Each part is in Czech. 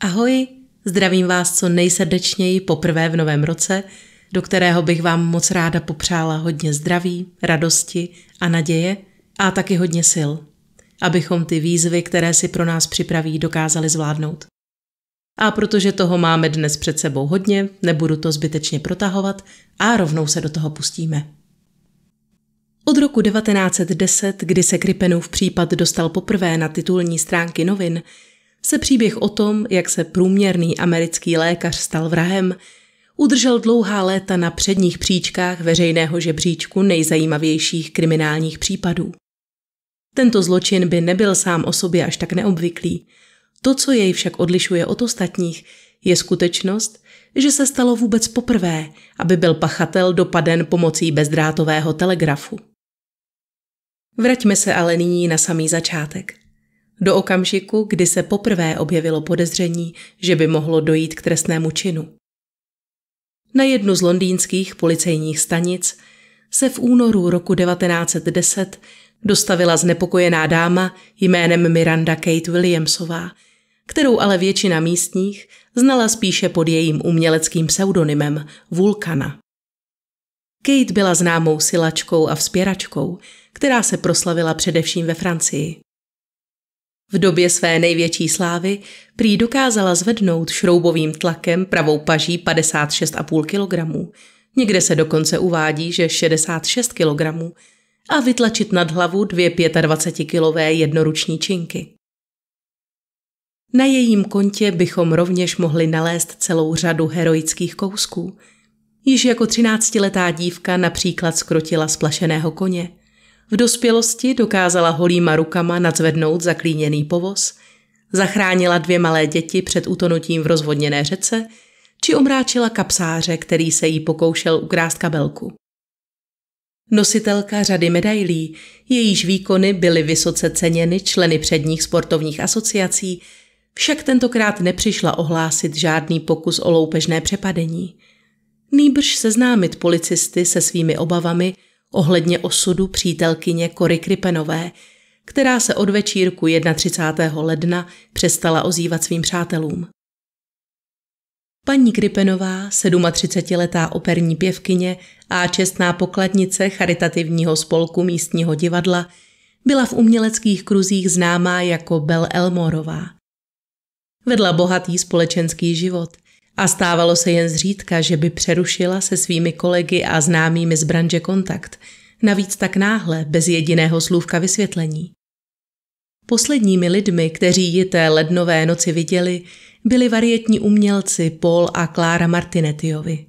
Ahoj, zdravím vás co nejsrdečněji poprvé v novém roce, do kterého bych vám moc ráda popřála hodně zdraví, radosti a naděje a taky hodně sil abychom ty výzvy, které si pro nás připraví, dokázali zvládnout. A protože toho máme dnes před sebou hodně, nebudu to zbytečně protahovat a rovnou se do toho pustíme. Od roku 1910, kdy se Kripenův případ dostal poprvé na titulní stránky novin, se příběh o tom, jak se průměrný americký lékař stal vrahem, udržel dlouhá léta na předních příčkách veřejného žebříčku nejzajímavějších kriminálních případů. Tento zločin by nebyl sám o sobě až tak neobvyklý. To, co jej však odlišuje od ostatních, je skutečnost, že se stalo vůbec poprvé, aby byl pachatel dopaden pomocí bezdrátového telegrafu. Vraťme se ale nyní na samý začátek. Do okamžiku, kdy se poprvé objevilo podezření, že by mohlo dojít k trestnému činu. Na jednu z londýnských policejních stanic se v únoru roku 1910 dostavila znepokojená dáma jménem Miranda Kate Williamsová, kterou ale většina místních znala spíše pod jejím uměleckým pseudonymem Vulkana. Kate byla známou silačkou a vzpěračkou, která se proslavila především ve Francii. V době své největší slávy prý dokázala zvednout šroubovým tlakem pravou paží 56,5 kg. Někde se dokonce uvádí, že 66 kg, a vytlačit nad hlavu dvě 25-kilové jednoruční činky. Na jejím kontě bychom rovněž mohli nalézt celou řadu heroických kousků. Již jako třináctiletá dívka například skrotila splašeného koně. V dospělosti dokázala holýma rukama nadzvednout zaklíněný povoz, zachránila dvě malé děti před utonutím v rozvodněné řece či omráčila kapsáře, který se jí pokoušel ukrást kabelku. Nositelka řady medailí, jejíž výkony byly vysoce ceněny členy předních sportovních asociací, však tentokrát nepřišla ohlásit žádný pokus o loupežné přepadení. Nýbrž seznámit policisty se svými obavami ohledně osudu přítelkyně Kory Kripenové, která se od večírku 31. ledna přestala ozývat svým přátelům. Paní Kripenová, 37-letá operní pěvkyně a čestná pokladnice charitativního spolku místního divadla, byla v uměleckých kruzích známá jako Bel Elmorová. Vedla bohatý společenský život a stávalo se jen zřídka, že by přerušila se svými kolegy a známými z branže kontakt, navíc tak náhle, bez jediného slůvka vysvětlení. Posledními lidmi, kteří ji té lednové noci viděli, byli varietní umělci Paul a Klára Martinetiovi.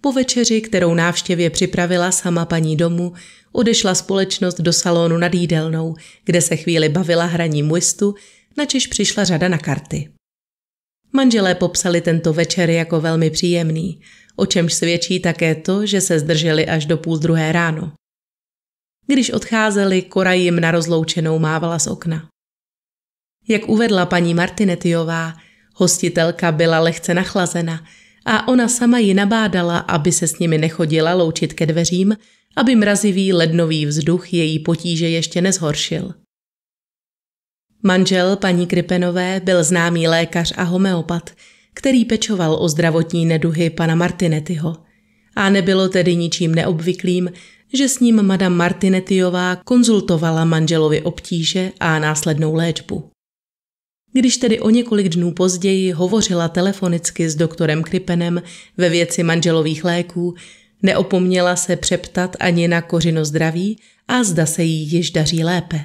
Po večeři, kterou návštěvě připravila sama paní domu, odešla společnost do salonu nad jídelnou, kde se chvíli bavila hraním whistu, načež přišla řada na karty. Manželé popsali tento večer jako velmi příjemný, o čemž svědčí také to, že se zdrželi až do půl druhé ráno. Když odcházeli, Kora jim na rozloučenou mávala z okna. Jak uvedla paní Martinetiová, hostitelka byla lehce nachlazena a ona sama ji nabádala, aby se s nimi nechodila loučit ke dveřím, aby mrazivý lednový vzduch její potíže ještě nezhoršil. Manžel paní Kripenové byl známý lékař a homeopat, který pečoval o zdravotní neduhy pana Martinetyho. A nebylo tedy ničím neobvyklým, že s ním madam Martinetiová konzultovala manželovi obtíže a následnou léčbu. Když tedy o několik dnů později hovořila telefonicky s doktorem Kripenem ve věci manželových léků, neopomněla se přeptat ani na kořino zdraví a zda se jí již daří lépe.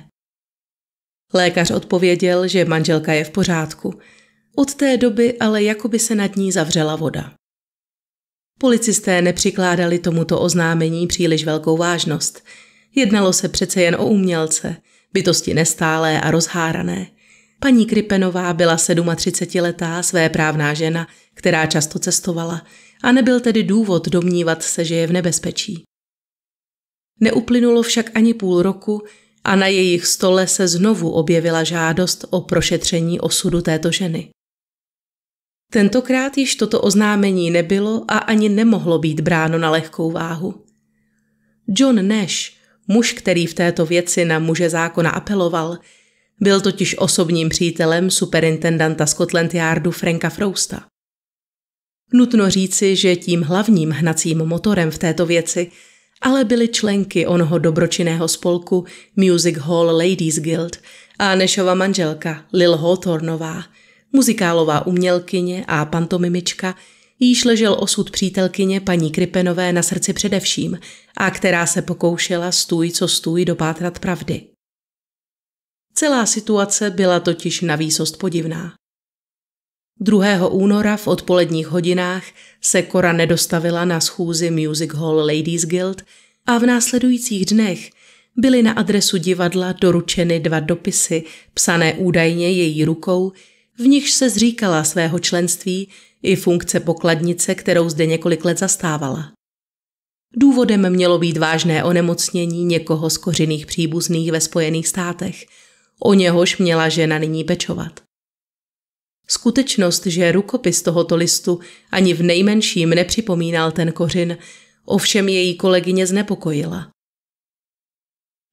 Lékař odpověděl, že manželka je v pořádku. Od té doby ale jakoby se nad ní zavřela voda. Policisté nepřikládali tomuto oznámení příliš velkou vážnost. Jednalo se přece jen o umělce, bytosti nestálé a rozhárané – Paní Kripenová byla 37-letá své právná žena, která často cestovala a nebyl tedy důvod domnívat se, že je v nebezpečí. Neuplynulo však ani půl roku a na jejich stole se znovu objevila žádost o prošetření osudu této ženy. Tentokrát již toto oznámení nebylo a ani nemohlo být bráno na lehkou váhu. John Nash, muž, který v této věci na muže zákona apeloval, byl totiž osobním přítelem superintendanta Scotland Yardu Franka Frousta. Nutno říci, že tím hlavním hnacím motorem v této věci ale byly členky onoho dobročinného spolku Music Hall Ladies Guild a Nešova manželka Lil Hawthornová, muzikálová umělkyně a pantomimička, jíž ležel osud přítelkyně paní Kripenové na srdci především a která se pokoušela stůj co stůj dopátrat pravdy. Celá situace byla totiž na výsost podivná. 2. února v odpoledních hodinách se Kora nedostavila na schůzi Music Hall Ladies Guild a v následujících dnech byly na adresu divadla doručeny dva dopisy, psané údajně její rukou, v nichž se zříkala svého členství i funkce pokladnice, kterou zde několik let zastávala. Důvodem mělo být vážné onemocnění někoho z kořiných příbuzných ve Spojených státech – o něhož měla žena nyní pečovat. Skutečnost, že rukopis tohoto listu ani v nejmenším nepřipomínal ten kořin, ovšem její kolegyně znepokojila.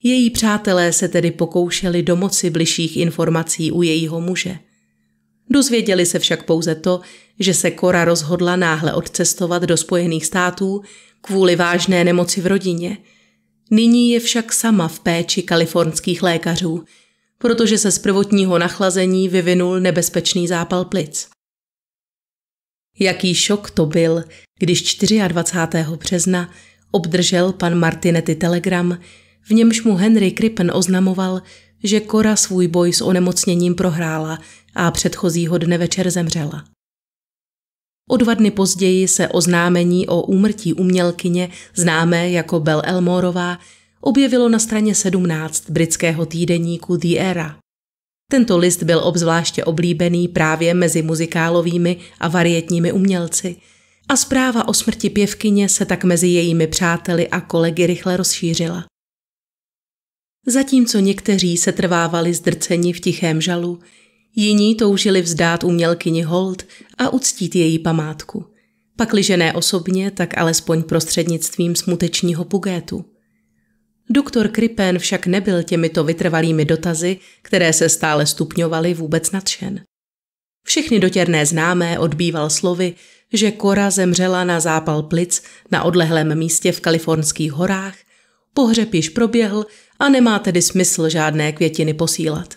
Její přátelé se tedy pokoušeli domoci bližších informací u jejího muže. Dozvěděli se však pouze to, že se Kora rozhodla náhle odcestovat do Spojených států kvůli vážné nemoci v rodině. Nyní je však sama v péči kalifornských lékařů – protože se z prvotního nachlazení vyvinul nebezpečný zápal plic. Jaký šok to byl, když 24. března obdržel pan Martinetti telegram, v němž mu Henry Krippen oznamoval, že Kora svůj boj s onemocněním prohrála a předchozího dne večer zemřela. O dva dny později se oznámení o úmrtí umělkyně, známé jako Bel Elmorová, objevilo na straně 17 britského týdeníku The Era. Tento list byl obzvláště oblíbený právě mezi muzikálovými a varietními umělci a zpráva o smrti pěvkyně se tak mezi jejími přáteli a kolegy rychle rozšířila. Zatímco někteří se trvávali zdrceni v tichém žalu, jiní toužili vzdát umělkyni hold a uctít její památku. Pakliže ne osobně, tak alespoň prostřednictvím smutečního pugétu – Doktor Kripen však nebyl těmito vytrvalými dotazy, které se stále stupňovaly, vůbec nadšen. Všechny dotěrné známé odbýval slovy, že Kora zemřela na zápal plic na odlehlém místě v kalifornských horách, pohřeb již proběhl a nemá tedy smysl žádné květiny posílat.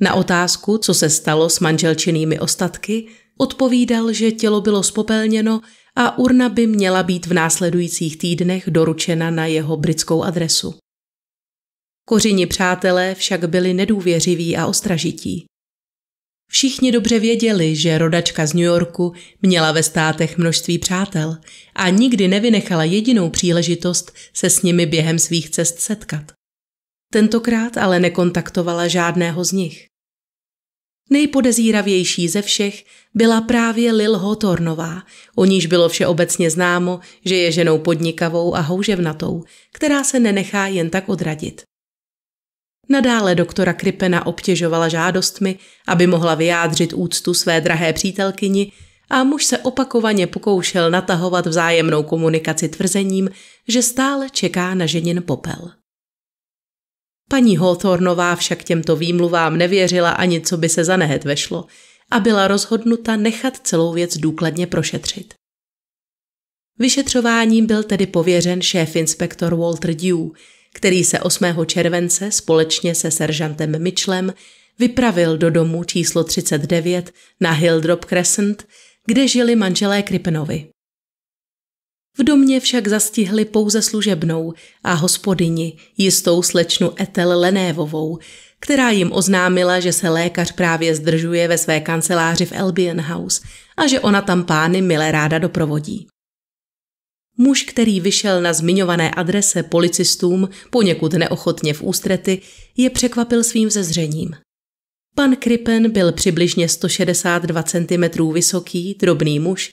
Na otázku, co se stalo s manželčinými ostatky, odpovídal, že tělo bylo spopelněno a urna by měla být v následujících týdnech doručena na jeho britskou adresu. Kořini přátelé však byli nedůvěřiví a ostražití. Všichni dobře věděli, že rodačka z New Yorku měla ve státech množství přátel a nikdy nevynechala jedinou příležitost se s nimi během svých cest setkat. Tentokrát ale nekontaktovala žádného z nich. Nejpodezíravější ze všech byla právě Lil Hotornová, o níž bylo všeobecně známo, že je ženou podnikavou a houževnatou, která se nenechá jen tak odradit. Nadále doktora Kripena obtěžovala žádostmi, aby mohla vyjádřit úctu své drahé přítelkyni a muž se opakovaně pokoušel natahovat vzájemnou komunikaci tvrzením, že stále čeká na ženin popel. Paní Holthornová však těmto výmluvám nevěřila ani co by se za nehet vešlo a byla rozhodnuta nechat celou věc důkladně prošetřit. Vyšetřováním byl tedy pověřen šéf inspektor Walter Dew, který se 8. července společně se seržantem Mitchellem vypravil do domu číslo 39 na Hildrop Crescent, kde žili manželé Krippenovi. V domě však zastihli pouze služebnou a hospodyni, jistou slečnu Etel Lenévovou, která jim oznámila, že se lékař právě zdržuje ve své kanceláři v Albion House a že ona tam pány milé ráda doprovodí. Muž, který vyšel na zmiňované adrese policistům poněkud neochotně v ústrety, je překvapil svým zezřením. Pan Krippen byl přibližně 162 cm vysoký, drobný muž,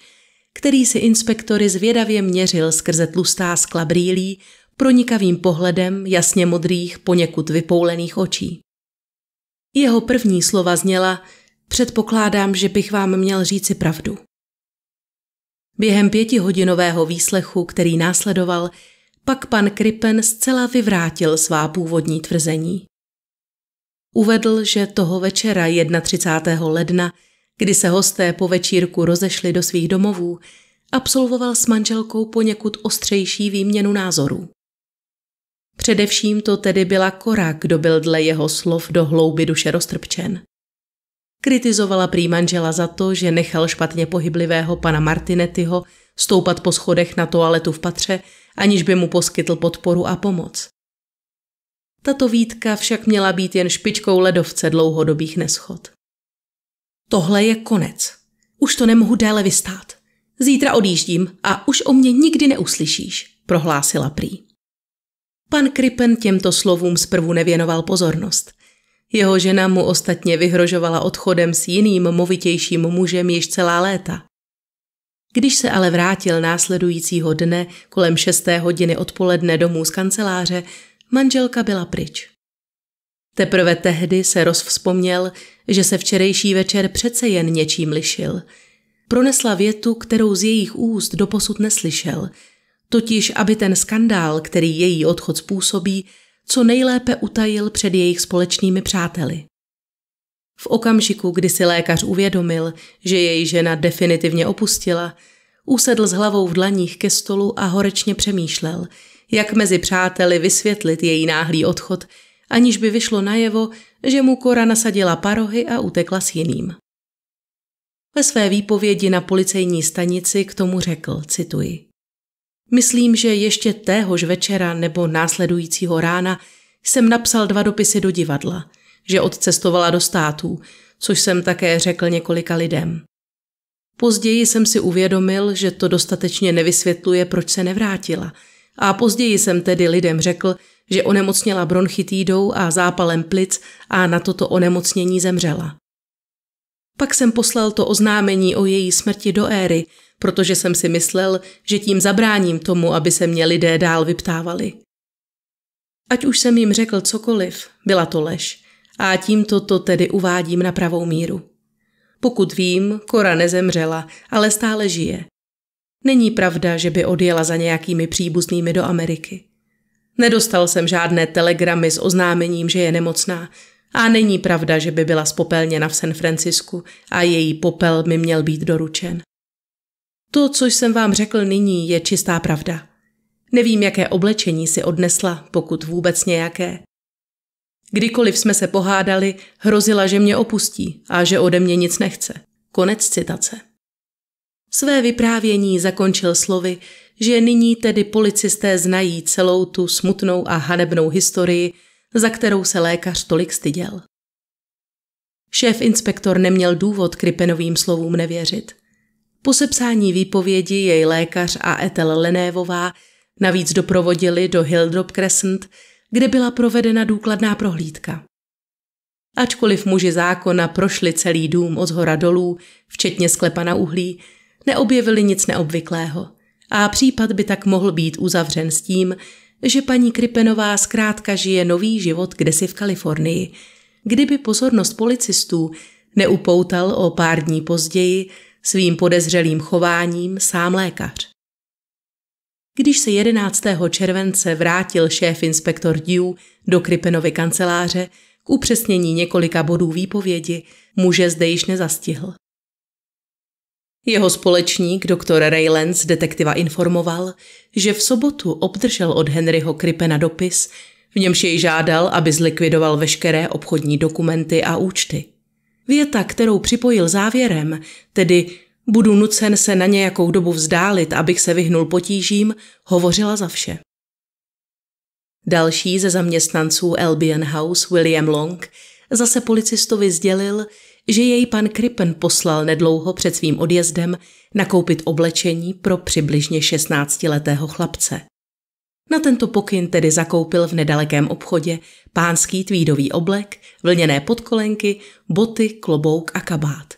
který si inspektory zvědavě měřil skrze tlustá skla brýlí, pronikavým pohledem jasně modrých, poněkud vypoulených očí. Jeho první slova zněla Předpokládám, že bych vám měl říci pravdu. Během pětihodinového výslechu, který následoval, pak pan Krippen zcela vyvrátil svá původní tvrzení. Uvedl, že toho večera 31. ledna kdy se hosté po večírku rozešli do svých domovů, absolvoval s manželkou poněkud ostřejší výměnu názorů. Především to tedy byla Kora, kdo byl dle jeho slov do hlouby duše roztrpčen. Kritizovala prý manžela za to, že nechal špatně pohyblivého pana Martinetyho stoupat po schodech na toaletu v patře, aniž by mu poskytl podporu a pomoc. Tato výtka však měla být jen špičkou ledovce dlouhodobých neschod. Tohle je konec. Už to nemohu déle vystát. Zítra odjíždím a už o mě nikdy neuslyšíš, prohlásila prý. Pan Krippen těmto slovům zprvu nevěnoval pozornost. Jeho žena mu ostatně vyhrožovala odchodem s jiným movitějším mužem již celá léta. Když se ale vrátil následujícího dne kolem šesté hodiny odpoledne domů z kanceláře, manželka byla pryč. Teprve tehdy se rozvzpomněl, že se včerejší večer přece jen něčím lišil. Pronesla větu, kterou z jejich úst doposud neslyšel, totiž aby ten skandál, který její odchod způsobí, co nejlépe utajil před jejich společnými přáteli. V okamžiku, kdy si lékař uvědomil, že její žena definitivně opustila, usedl s hlavou v dlaních ke stolu a horečně přemýšlel, jak mezi přáteli vysvětlit její náhlý odchod – aniž by vyšlo najevo, že mu Kora nasadila parohy a utekla s jiným. Ve své výpovědi na policejní stanici k tomu řekl, cituji. Myslím, že ještě téhož večera nebo následujícího rána jsem napsal dva dopisy do divadla, že odcestovala do států, což jsem také řekl několika lidem. Později jsem si uvědomil, že to dostatečně nevysvětluje, proč se nevrátila – a později jsem tedy lidem řekl, že onemocněla bronchitídou a zápalem plic a na toto onemocnění zemřela. Pak jsem poslal to oznámení o její smrti do éry, protože jsem si myslel, že tím zabráním tomu, aby se mě lidé dál vyptávali. Ať už jsem jim řekl cokoliv, byla to lež a tímto to tedy uvádím na pravou míru. Pokud vím, Kora nezemřela, ale stále žije. Není pravda, že by odjela za nějakými příbuznými do Ameriky. Nedostal jsem žádné telegramy s oznámením, že je nemocná. A není pravda, že by byla spopelněna v San Francisku a její popel mi měl být doručen. To, co jsem vám řekl nyní, je čistá pravda. Nevím, jaké oblečení si odnesla, pokud vůbec nějaké. Kdykoliv jsme se pohádali, hrozila, že mě opustí a že ode mě nic nechce. Konec citace. Své vyprávění zakončil slovy, že nyní tedy policisté znají celou tu smutnou a hanebnou historii, za kterou se lékař tolik styděl. Šéf inspektor neměl důvod Kripenovým slovům nevěřit. Po sepsání výpovědi jej lékař a Etel Lenévová navíc doprovodili do Hildrop Crescent, kde byla provedena důkladná prohlídka. Ačkoliv muži zákona prošli celý dům od zhora dolů, včetně sklepa na uhlí, neobjevili nic neobvyklého a případ by tak mohl být uzavřen s tím, že paní Kripenová zkrátka žije nový život kdesi v Kalifornii. Kdyby pozornost policistů neupoutal o pár dní později svým podezřelým chováním sám lékař. Když se 11. července vrátil šéf inspektor Dew do Kripenovy kanceláře k upřesnění několika bodů výpovědi, muže zde již nezastihl. Jeho společník, doktor Raylands, detektiva informoval, že v sobotu obdržel od Henryho Kripena dopis, v němž jej žádal, aby zlikvidoval veškeré obchodní dokumenty a účty. Věta, kterou připojil závěrem, tedy budu nucen se na nějakou dobu vzdálit, abych se vyhnul potížím, hovořila za vše. Další ze zaměstnanců Albion House, William Long, zase policistovi sdělil, že jej pan Krippen poslal nedlouho před svým odjezdem nakoupit oblečení pro přibližně 16-letého chlapce. Na tento pokyn tedy zakoupil v nedalekém obchodě pánský tvídový oblek, vlněné podkolenky, boty, klobouk a kabát.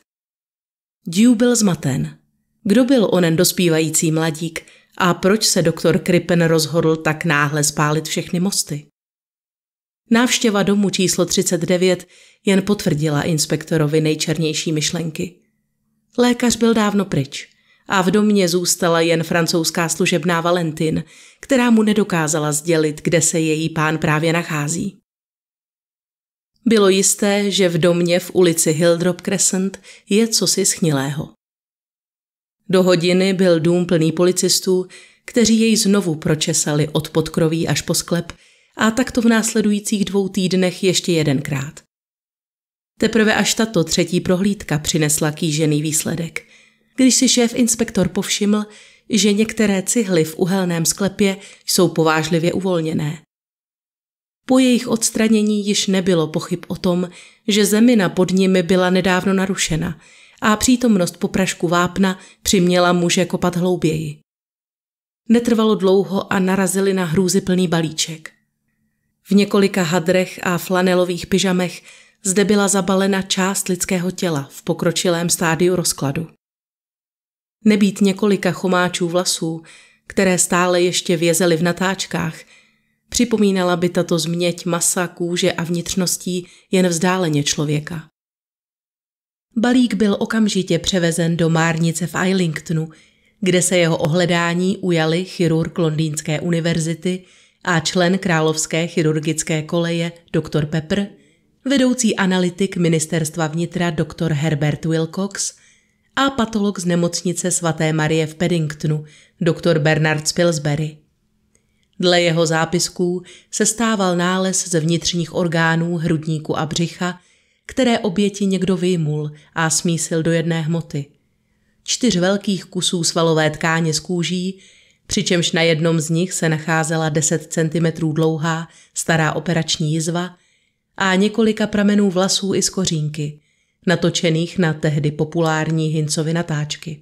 Dew byl zmaten. Kdo byl onen dospívající mladík a proč se doktor Krippen rozhodl tak náhle spálit všechny mosty? Návštěva domu číslo 39 jen potvrdila inspektorovi nejčernější myšlenky. Lékař byl dávno pryč a v domě zůstala jen francouzská služebná Valentin, která mu nedokázala sdělit, kde se její pán právě nachází. Bylo jisté, že v domě v ulici Hildrop Crescent je cosi schnilého. Do hodiny byl dům plný policistů, kteří jej znovu pročesali od podkroví až po sklep, a takto v následujících dvou týdnech ještě jedenkrát. Teprve až tato třetí prohlídka přinesla kýžený výsledek, když si šéf inspektor povšiml, že některé cihly v uhelném sklepě jsou povážlivě uvolněné. Po jejich odstranění již nebylo pochyb o tom, že zemina pod nimi byla nedávno narušena a přítomnost poprašku vápna přiměla muže kopat hlouběji. Netrvalo dlouho a narazili na hrůzy plný balíček. V několika hadrech a flanelových pyžamech zde byla zabalena část lidského těla v pokročilém stádiu rozkladu. Nebýt několika chomáčů vlasů, které stále ještě vězely v natáčkách, připomínala by tato změť masa, kůže a vnitřností jen vzdáleně člověka. Balík byl okamžitě převezen do márnice v Eilingtonu, kde se jeho ohledání ujali chirurg Londýnské univerzity – a člen Královské chirurgické koleje dr. Pepper, vedoucí analytik ministerstva vnitra dr. Herbert Wilcox a patolog z nemocnice svaté Marie v Paddingtonu dr. Bernard Spilsbury. Dle jeho zápisků se stával nález ze vnitřních orgánů hrudníku a břicha, které oběti někdo vyjmul a smísil do jedné hmoty. Čtyř velkých kusů svalové tkáně z kůží přičemž na jednom z nich se nacházela 10 cm dlouhá stará operační jizva a několika pramenů vlasů i z kořínky, natočených na tehdy populární Hincovi natáčky.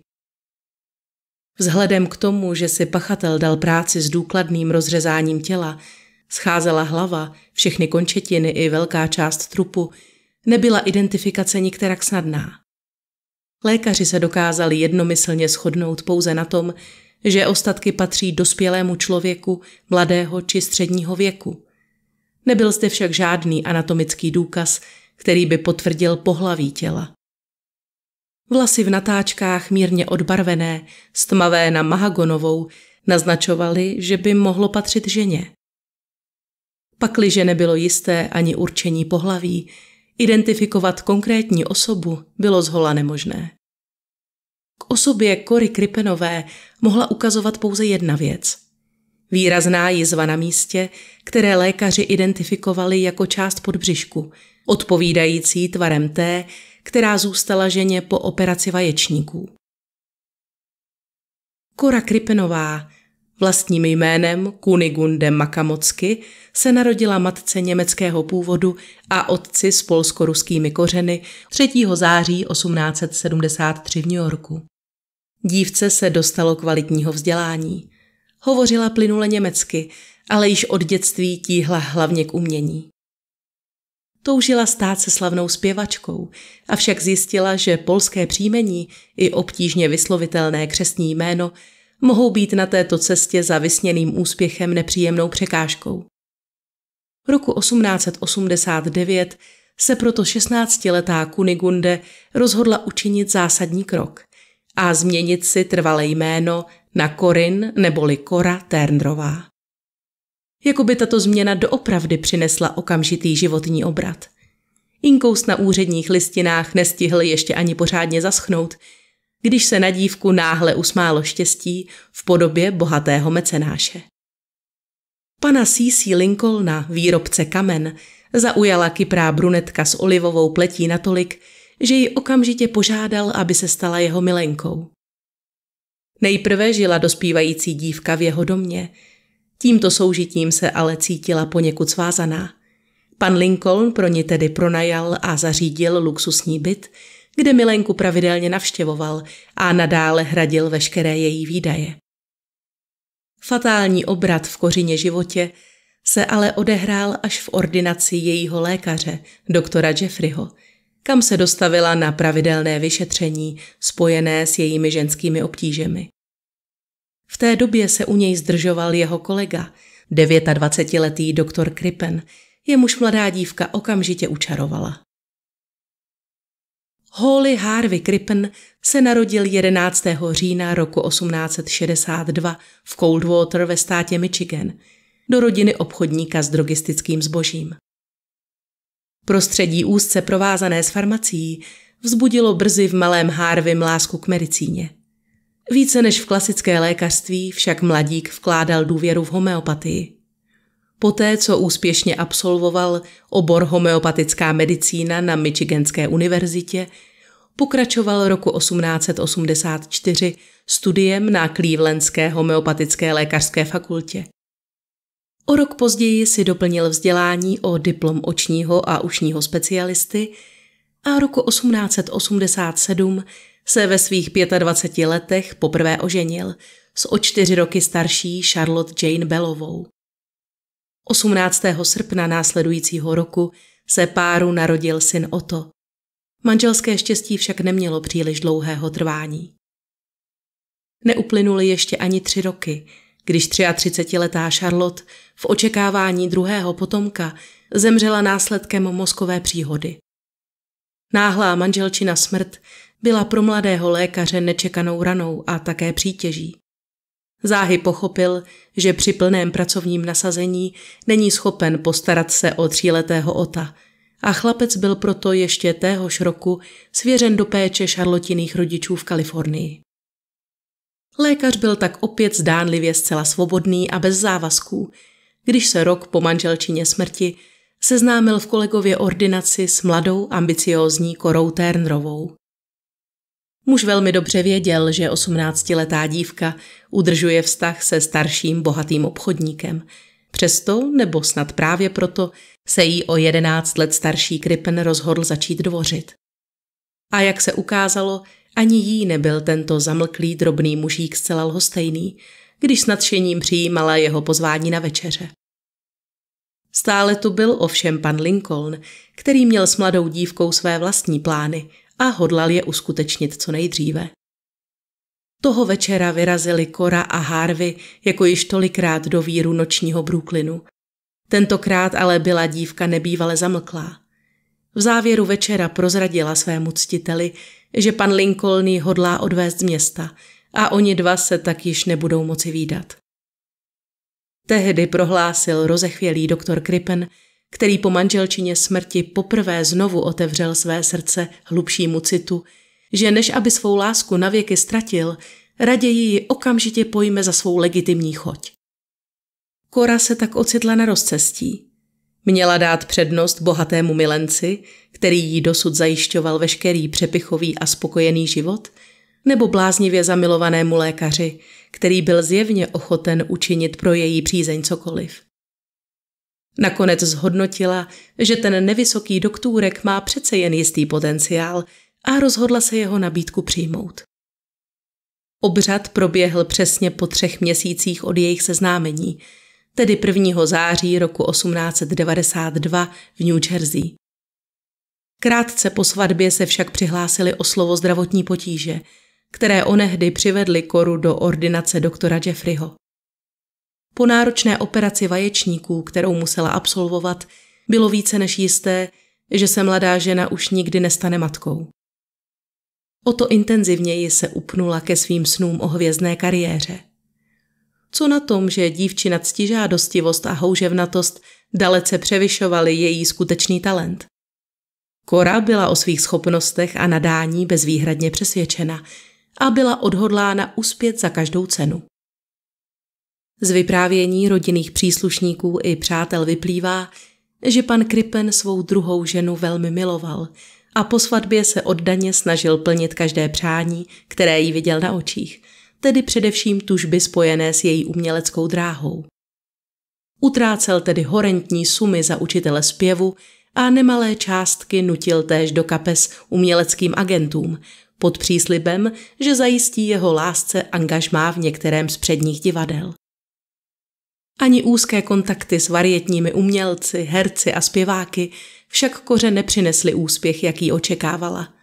Vzhledem k tomu, že si pachatel dal práci s důkladným rozřezáním těla, scházela hlava, všechny končetiny i velká část trupu, nebyla identifikace nikterak snadná. Lékaři se dokázali jednomyslně shodnout pouze na tom, že ostatky patří dospělému člověku, mladého či středního věku. Nebyl zde však žádný anatomický důkaz, který by potvrdil pohlaví těla. Vlasy v natáčkách mírně odbarvené, stmavé na mahagonovou, naznačovaly, že by mohlo patřit ženě. Pakliže nebylo jisté ani určení pohlaví, identifikovat konkrétní osobu bylo zhola nemožné osobě Kory Kripenové mohla ukazovat pouze jedna věc. Výrazná jizva na místě, které lékaři identifikovali jako část podbřišku, odpovídající tvarem té, která zůstala ženě po operaci vaječníků. Kora Kripenová, vlastním jménem Kunigunde Makamocky, se narodila matce německého původu a otci s polsko-ruskými kořeny 3. září 1873 v New Yorku. Dívce se dostalo kvalitního vzdělání. Hovořila plynule německy, ale již od dětství tíhla hlavně k umění. Toužila stát se slavnou zpěvačkou, avšak zjistila, že polské příjmení i obtížně vyslovitelné křestní jméno mohou být na této cestě za vysněným úspěchem nepříjemnou překážkou. Roku 1889 se proto 16-letá Kunigunde rozhodla učinit zásadní krok a změnit si trvalé jméno na Korin neboli Kora jako Jakoby tato změna doopravdy přinesla okamžitý životní obrat. Inkoust na úředních listinách nestihl ještě ani pořádně zaschnout, když se na dívku náhle usmálo štěstí v podobě bohatého mecenáše. Pana C.C. Lincolna, výrobce kamen, zaujala kyprá brunetka s olivovou pletí natolik, že ji okamžitě požádal, aby se stala jeho milenkou. Nejprve žila dospívající dívka v jeho domě. Tímto soužitím se ale cítila poněkud svázaná. Pan Lincoln pro ní tedy pronajal a zařídil luxusní byt, kde milenku pravidelně navštěvoval a nadále hradil veškeré její výdaje. Fatální obrat v kořině životě se ale odehrál až v ordinaci jejího lékaře, doktora Jeffreyho, kam se dostavila na pravidelné vyšetření spojené s jejími ženskými obtížemi. V té době se u něj zdržoval jeho kolega, 29-letý doktor Krippen, jemuž mladá dívka okamžitě učarovala. Holly Harvey Krippen se narodil 11. října roku 1862 v Coldwater ve státě Michigan do rodiny obchodníka s drogistickým zbožím. Prostředí úzce provázané s farmací vzbudilo brzy v malém Harvim lásku k medicíně. Více než v klasické lékařství však mladík vkládal důvěru v homeopatii. Poté, co úspěšně absolvoval obor homeopatická medicína na Michiganské univerzitě, pokračoval roku 1884 studiem na Clevelandské homeopatické lékařské fakultě. O rok později si doplnil vzdělání o diplom očního a ušního specialisty a roku 1887 se ve svých 25 letech poprvé oženil s o čtyři roky starší Charlotte Jane Bellovou. 18. srpna následujícího roku se páru narodil syn Otto. Manželské štěstí však nemělo příliš dlouhého trvání. Neuplynuly ještě ani tři roky, když 33-letá Charlotte v očekávání druhého potomka zemřela následkem mozkové příhody. Náhlá manželčina smrt byla pro mladého lékaře nečekanou ranou a také přítěží. Záhy pochopil, že při plném pracovním nasazení není schopen postarat se o tříletého ota a chlapec byl proto ještě téhož roku svěřen do péče Šarlotiných rodičů v Kalifornii. Lékař byl tak opět zdánlivě zcela svobodný a bez závazků – když se rok po manželčině smrti seznámil v kolegově ordinaci s mladou ambiciózní Korou Ternrovou. Muž velmi dobře věděl, že 18-letá dívka udržuje vztah se starším bohatým obchodníkem. Přesto, nebo snad právě proto, se jí o 11 let starší Krippen rozhodl začít dvořit. A jak se ukázalo, ani jí nebyl tento zamlklý drobný mužík zcela lhostejný – když s nadšením přijímala jeho pozvání na večeře. Stále tu byl ovšem pan Lincoln, který měl s mladou dívkou své vlastní plány a hodlal je uskutečnit co nejdříve. Toho večera vyrazili Kora a Harvey jako již tolikrát do víru nočního Brooklynu. Tentokrát ale byla dívka nebývale zamlklá. V závěru večera prozradila svému ctiteli, že pan Lincoln ji hodlá odvést z města a oni dva se tak již nebudou moci výdat. Tehdy prohlásil rozechvělý doktor Krippen, který po manželčině smrti poprvé znovu otevřel své srdce hlubšímu citu, že než aby svou lásku navěky ztratil, raději ji okamžitě pojme za svou legitimní choť. Kora se tak ocitla na rozcestí. Měla dát přednost bohatému milenci, který jí dosud zajišťoval veškerý přepichový a spokojený život – nebo bláznivě zamilovanému lékaři, který byl zjevně ochoten učinit pro její přízeň cokoliv. Nakonec zhodnotila, že ten nevysoký doktůrek má přece jen jistý potenciál a rozhodla se jeho nabídku přijmout. Obřad proběhl přesně po třech měsících od jejich seznámení, tedy 1. září roku 1892 v New Jersey. Krátce po svatbě se však přihlásili o slovo zdravotní potíže – které onehdy přivedly koru do ordinace doktora Jeffreyho. Po náročné operaci vaječníků, kterou musela absolvovat, bylo více než jisté, že se mladá žena už nikdy nestane matkou. O to intenzivněji se upnula ke svým snům o hvězdné kariéře. Co na tom, že dívčina ctižádostivost a houževnatost dalece převyšovaly její skutečný talent? Kora byla o svých schopnostech a nadání bezvýhradně přesvědčena – a byla odhodlána uspět za každou cenu. Z vyprávění rodinných příslušníků i přátel vyplývá, že pan Krippen svou druhou ženu velmi miloval a po svatbě se oddaně snažil plnit každé přání, které jí viděl na očích, tedy především tužby spojené s její uměleckou dráhou. Utrácel tedy horentní sumy za učitele zpěvu a nemalé částky nutil též do kapes uměleckým agentům, pod příslibem, že zajistí jeho lásce angažmá v některém z předních divadel. Ani úzké kontakty s varietními umělci, herci a zpěváky však koře nepřinesly úspěch, jaký očekávala.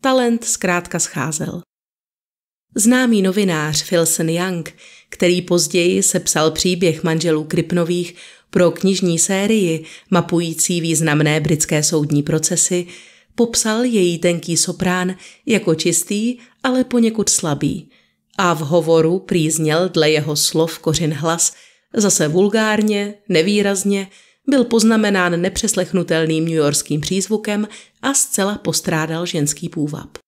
Talent zkrátka scházel. Známý novinář Filsen Young, který později sepsal příběh manželů Kripnových pro knižní sérii mapující významné britské soudní procesy, Popsal její tenký soprán jako čistý, ale poněkud slabý. A v hovoru prýzněl dle jeho slov kořin hlas, zase vulgárně, nevýrazně, byl poznamenán nepřeslechnutelným newyorským přízvukem a zcela postrádal ženský půvab.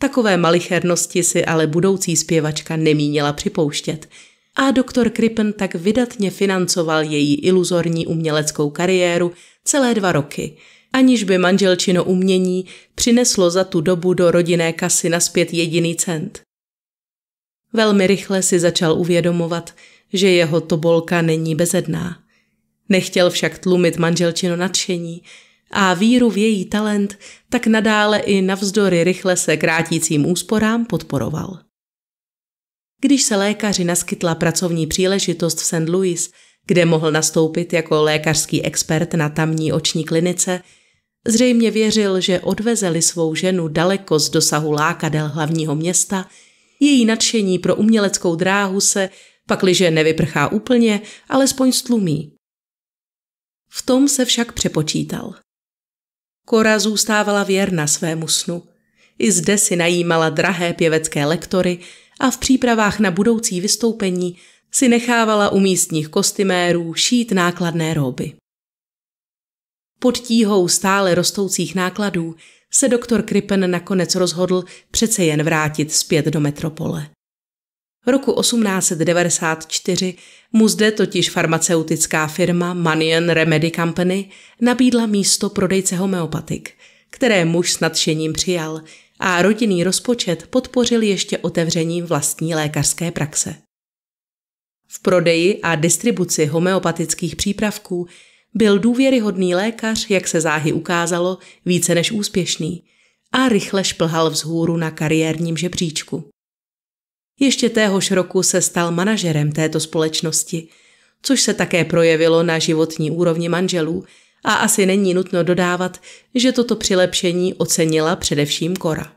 Takové malichernosti si ale budoucí zpěvačka nemínila připouštět a doktor Krippen tak vydatně financoval její iluzorní uměleckou kariéru celé dva roky – aniž by manželčino umění přineslo za tu dobu do rodinné kasy naspět jediný cent. Velmi rychle si začal uvědomovat, že jeho tobolka není bezedná. Nechtěl však tlumit manželčino nadšení a víru v její talent tak nadále i navzdory rychle se krátícím úsporám podporoval. Když se lékaři naskytla pracovní příležitost v St. Louis, kde mohl nastoupit jako lékařský expert na tamní oční klinice, Zřejmě věřil, že odvezeli svou ženu daleko z dosahu lákadel hlavního města, její nadšení pro uměleckou dráhu se, pakliže nevyprchá úplně, alespoň stlumí. V tom se však přepočítal. Kora zůstávala věrna svému snu. I zde si najímala drahé pěvecké lektory a v přípravách na budoucí vystoupení si nechávala u místních kostymérů šít nákladné roby. Pod tíhou stále rostoucích nákladů se doktor Krippen nakonec rozhodl přece jen vrátit zpět do metropole. Roku 1894 mu zde totiž farmaceutická firma Manion Remedy Company nabídla místo prodejce homeopatik, které muž s nadšením přijal a rodinný rozpočet podpořil ještě otevřením vlastní lékařské praxe. V prodeji a distribuci homeopatických přípravků byl důvěryhodný lékař, jak se záhy ukázalo, více než úspěšný a rychle šplhal vzhůru na kariérním žebříčku. Ještě téhož roku se stal manažerem této společnosti, což se také projevilo na životní úrovni manželů a asi není nutno dodávat, že toto přilepšení ocenila především Kora.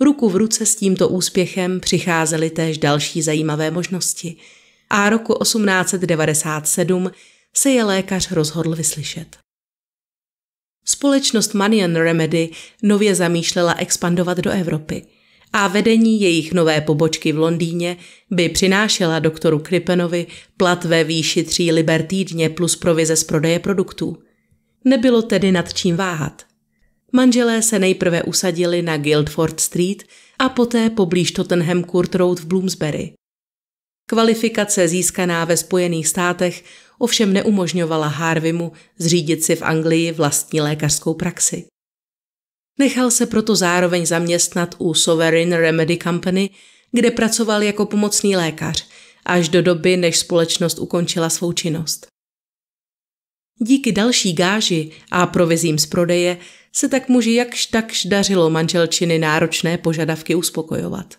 Ruku v ruce s tímto úspěchem přicházely též další zajímavé možnosti a roku 1897 se je lékař rozhodl vyslyšet. Společnost Manian Remedy nově zamýšlela expandovat do Evropy a vedení jejich nové pobočky v Londýně by přinášela doktoru Kripenovi plat ve výši 3 liber týdně plus provize z prodeje produktů. Nebylo tedy nad čím váhat. Manželé se nejprve usadili na Guildford Street a poté poblíž Tottenham Court Road v Bloomsbury. Kvalifikace získaná ve Spojených státech ovšem neumožňovala Harvimu zřídit si v Anglii vlastní lékařskou praxi. Nechal se proto zároveň zaměstnat u Sovereign Remedy Company, kde pracoval jako pomocný lékař až do doby, než společnost ukončila svou činnost. Díky další gáži a provizím z prodeje se tak muži jakž takž dařilo manželčiny náročné požadavky uspokojovat.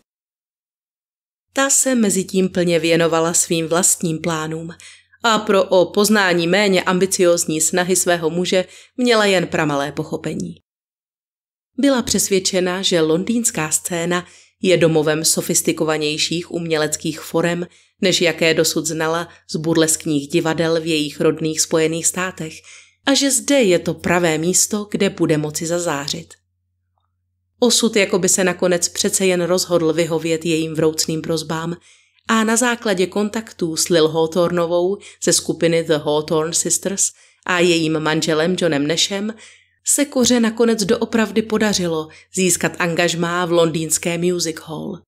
Ta se mezi tím plně věnovala svým vlastním plánům a pro o poznání méně ambiciozní snahy svého muže měla jen pramalé pochopení. Byla přesvědčena, že londýnská scéna je domovem sofistikovanějších uměleckých forem, než jaké dosud znala z burleskních divadel v jejich rodných Spojených státech a že zde je to pravé místo, kde bude moci zazářit. Osud jako by se nakonec přece jen rozhodl vyhovět jejím vroucným prozbám – a na základě kontaktů s Lil Hawthornovou ze skupiny The Hawthorne Sisters a jejím manželem Johnem Neshem se koře nakonec doopravdy podařilo získat angažmá v londýnské music hall.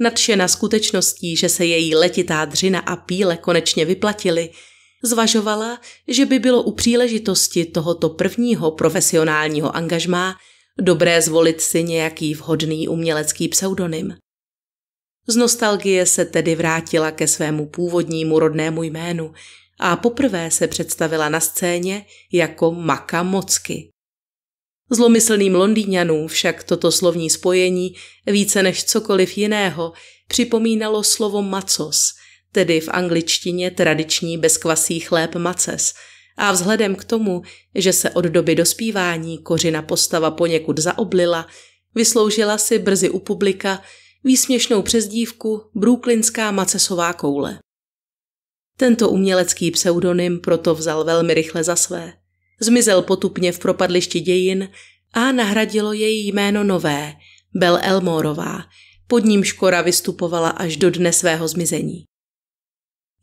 Nadšena skutečností, že se její letitá dřina a píle konečně vyplatily, zvažovala, že by bylo u příležitosti tohoto prvního profesionálního angažmá dobré zvolit si nějaký vhodný umělecký pseudonym. Z nostalgie se tedy vrátila ke svému původnímu rodnému jménu a poprvé se představila na scéně jako Maka Mocky. Zlomyslným Londýňanům však toto slovní spojení více než cokoliv jiného připomínalo slovo macos, tedy v angličtině tradiční bezkvasý chléb maces, a vzhledem k tomu, že se od doby dospívání kořina postava poněkud zaoblila, vysloužila si brzy u publika výsměšnou přezdívku Brooklynská macesová koule. Tento umělecký pseudonym proto vzal velmi rychle za své. Zmizel potupně v propadlišti dějin a nahradilo její jméno nové, Bel Elmorová, pod ním škora vystupovala až do dne svého zmizení.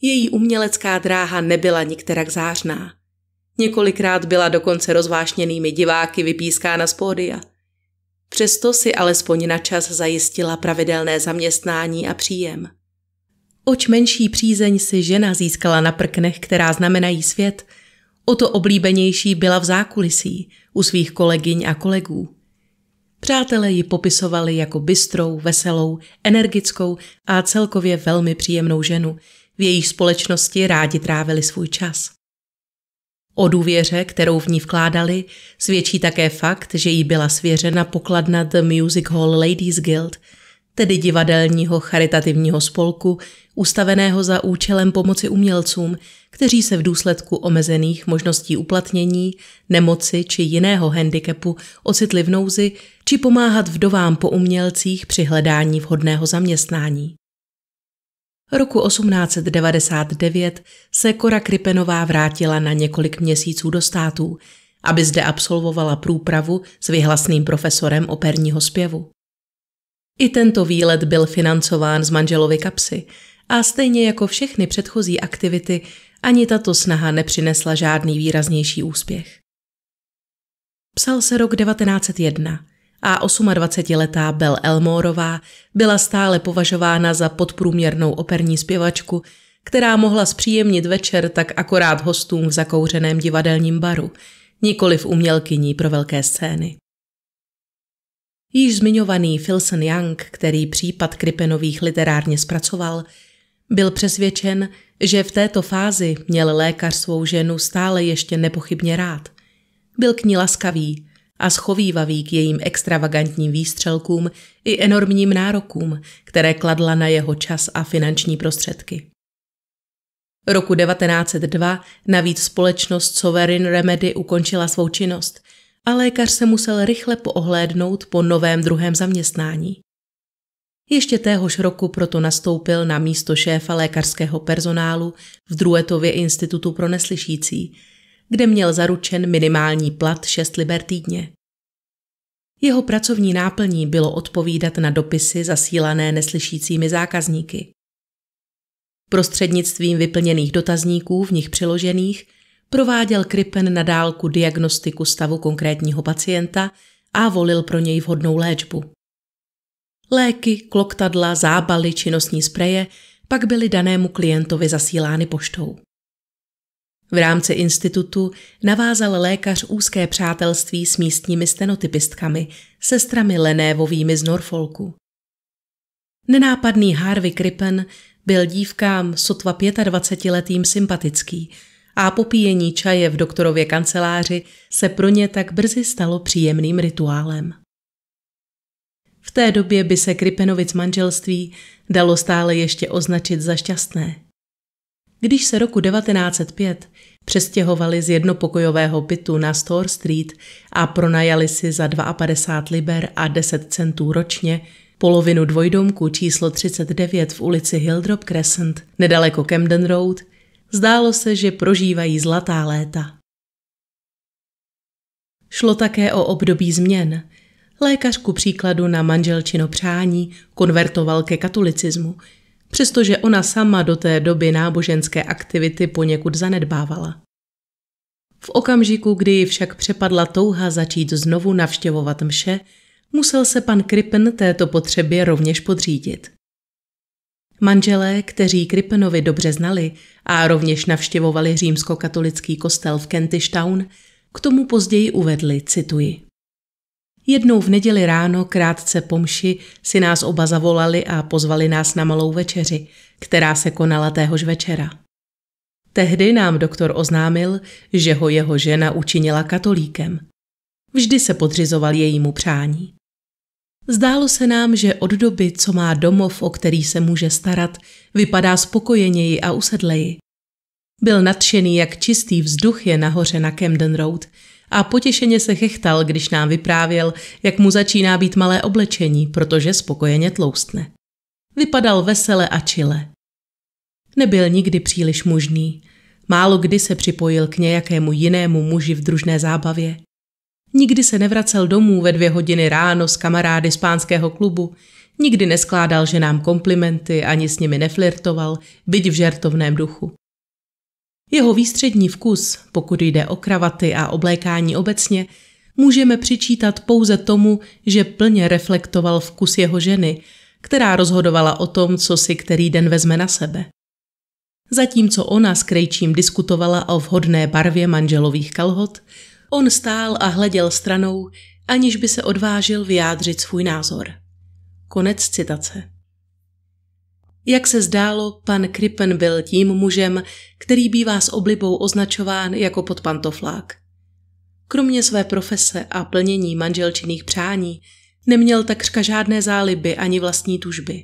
Její umělecká dráha nebyla nikterak zářná. Několikrát byla dokonce rozvášněnými diváky vypískána z pódia – Přesto si alespoň na čas zajistila pravidelné zaměstnání a příjem. Oč menší přízeň si žena získala na prknech, která znamenají svět, o to oblíbenější byla v zákulisí u svých kolegyň a kolegů. Přátelé ji popisovali jako bystrou, veselou, energickou a celkově velmi příjemnou ženu, v její společnosti rádi trávili svůj čas. O důvěře, kterou v ní vkládali, svědčí také fakt, že jí byla svěřena pokladna The Music Hall Ladies Guild, tedy divadelního charitativního spolku, ustaveného za účelem pomoci umělcům, kteří se v důsledku omezených možností uplatnění, nemoci či jiného handicapu ocitli v nouzi, či pomáhat vdovám po umělcích při hledání vhodného zaměstnání. Roku 1899 se Kora Krypenová vrátila na několik měsíců do států, aby zde absolvovala průpravu s vyhlasným profesorem operního zpěvu. I tento výlet byl financován z manželovy kapsy a stejně jako všechny předchozí aktivity, ani tato snaha nepřinesla žádný výraznější úspěch. Psal se rok 1901 a 28-letá Bel Elmorová byla stále považována za podprůměrnou operní zpěvačku, která mohla zpříjemnit večer tak akorát hostům v zakouřeném divadelním baru, nikoli v umělkyní pro velké scény. Již zmiňovaný Filson Young, který případ Kripenových literárně zpracoval, byl přesvědčen, že v této fázi měl lékař svou ženu stále ještě nepochybně rád. Byl k ní laskavý, a schovývavý k jejím extravagantním výstřelkům i enormním nárokům, které kladla na jeho čas a finanční prostředky. Roku 1902 navíc společnost Sovereign Remedy ukončila svou činnost a lékař se musel rychle poohlédnout po novém druhém zaměstnání. Ještě téhož roku proto nastoupil na místo šéfa lékařského personálu v Druetově institutu pro neslyšící – kde měl zaručen minimální plat 6 liber týdně. Jeho pracovní náplní bylo odpovídat na dopisy zasílané neslyšícími zákazníky. Prostřednictvím vyplněných dotazníků v nich přiložených prováděl Krippen na dálku diagnostiku stavu konkrétního pacienta a volil pro něj vhodnou léčbu. Léky, kloktadla, zábaly či nosní spreje pak byly danému klientovi zasílány poštou. V rámci institutu navázal lékař úzké přátelství s místními stenotypistkami, sestrami Lenévovými z Norfolku. Nenápadný Harvey Krippen byl dívkám sotva 25-letým sympatický a popíjení čaje v doktorově kanceláři se pro ně tak brzy stalo příjemným rituálem. V té době by se Krippenovic manželství dalo stále ještě označit za šťastné. Když se roku 1905 přestěhovali z jednopokojového bytu na Store Street a pronajali si za 52 liber a 10 centů ročně polovinu dvojdomku číslo 39 v ulici Hildrop Crescent, nedaleko Camden Road, zdálo se, že prožívají zlatá léta. Šlo také o období změn. Lékař ku příkladu na manželčino přání konvertoval ke katolicismu – přestože ona sama do té doby náboženské aktivity poněkud zanedbávala. V okamžiku, kdy ji však přepadla touha začít znovu navštěvovat mše, musel se pan Krippen této potřebě rovněž podřídit. Manželé, kteří Krippenovi dobře znali a rovněž navštěvovali římskokatolický kostel v Kentish Town, k tomu později uvedli, cituji. Jednou v neděli ráno, krátce po mši, si nás oba zavolali a pozvali nás na malou večeři, která se konala téhož večera. Tehdy nám doktor oznámil, že ho jeho žena učinila katolíkem. Vždy se podřizoval jejímu přání. Zdálo se nám, že od doby, co má domov, o který se může starat, vypadá spokojeněji a usedleji. Byl nadšený, jak čistý vzduch je nahoře na Camden Road – a potěšeně se chechtal, když nám vyprávěl, jak mu začíná být malé oblečení, protože spokojeně tloustne. Vypadal vesele a čile. Nebyl nikdy příliš mužný. Málo kdy se připojil k nějakému jinému muži v družné zábavě. Nikdy se nevracel domů ve dvě hodiny ráno s kamarády z pánského klubu, nikdy neskládal ženám komplimenty ani s nimi neflirtoval, byť v žertovném duchu. Jeho výstřední vkus, pokud jde o kravaty a oblékání obecně, můžeme přičítat pouze tomu, že plně reflektoval vkus jeho ženy, která rozhodovala o tom, co si který den vezme na sebe. Zatímco ona s Krejčím diskutovala o vhodné barvě manželových kalhot, on stál a hleděl stranou, aniž by se odvážil vyjádřit svůj názor. Konec citace. Jak se zdálo, pan Krippen byl tím mužem, který bývá s oblibou označován jako podpantoflák. Kromě své profese a plnění manželčiných přání neměl takřka žádné záliby ani vlastní tužby.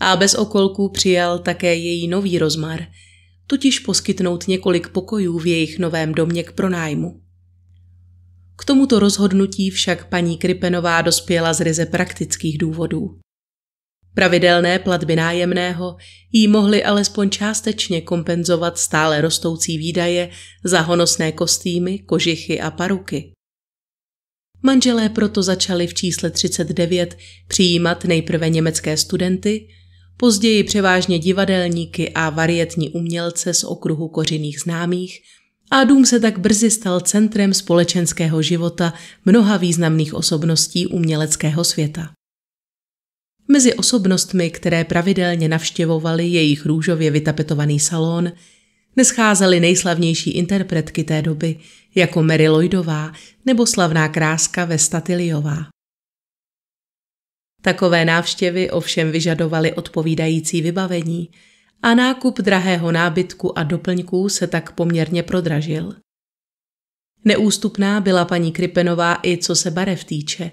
A bez okolků přijal také její nový rozmar, totiž poskytnout několik pokojů v jejich novém domě k pronájmu. K tomuto rozhodnutí však paní Kripenová dospěla z ryze praktických důvodů. Pravidelné platby nájemného jí mohly alespoň částečně kompenzovat stále rostoucí výdaje za honosné kostýmy, kožichy a paruky. Manželé proto začali v čísle 39 přijímat nejprve německé studenty, později převážně divadelníky a varietní umělce z okruhu kořiných známých a dům se tak brzy stal centrem společenského života mnoha významných osobností uměleckého světa. Mezi osobnostmi, které pravidelně navštěvovaly jejich růžově vytapetovaný salon, nescházely nejslavnější interpretky té doby, jako Mary Lloydová nebo slavná kráska Vestatiliová. Takové návštěvy ovšem vyžadovaly odpovídající vybavení a nákup drahého nábytku a doplňků se tak poměrně prodražil. Neústupná byla paní Krypenová i co se barev týče,